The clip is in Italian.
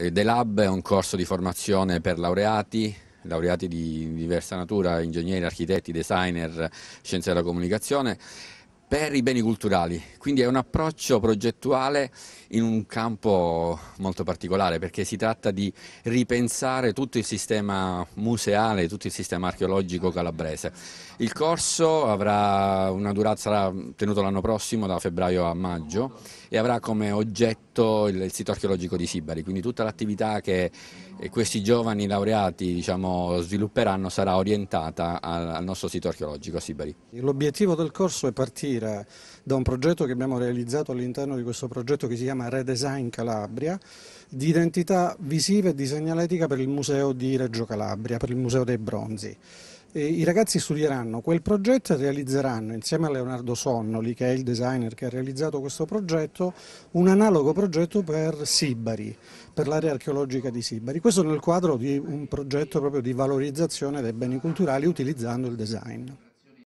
Eh, The Lab è un corso di formazione per laureati, laureati di diversa natura, ingegneri, architetti, designer, scienze della comunicazione per i beni culturali, quindi è un approccio progettuale in un campo molto particolare perché si tratta di ripensare tutto il sistema museale, tutto il sistema archeologico calabrese. Il corso avrà una durata, sarà tenuto l'anno prossimo da febbraio a maggio e avrà come oggetto il sito archeologico di Sibari, quindi tutta l'attività che questi giovani laureati diciamo, svilupperanno sarà orientata al, nostro sito archeologico a Sibari. L'obiettivo del corso è partire da un progetto che abbiamo realizzato all'interno di questo progetto che si chiama Redesign Calabria, di identità visiva e di segnaletica per il museo di Reggio Calabria, per il museo dei bronzi. E eh, I ragazzi studieranno quel progetto e realizzeranno insieme a Leonardo Sonnoli, che è il designer che ha realizzato questo progetto, un analogo progetto per Sibari, per l'area archeologica di Sibari. Questo nel quadro di un progetto proprio di valorizzazione dei beni culturali utilizzando il design.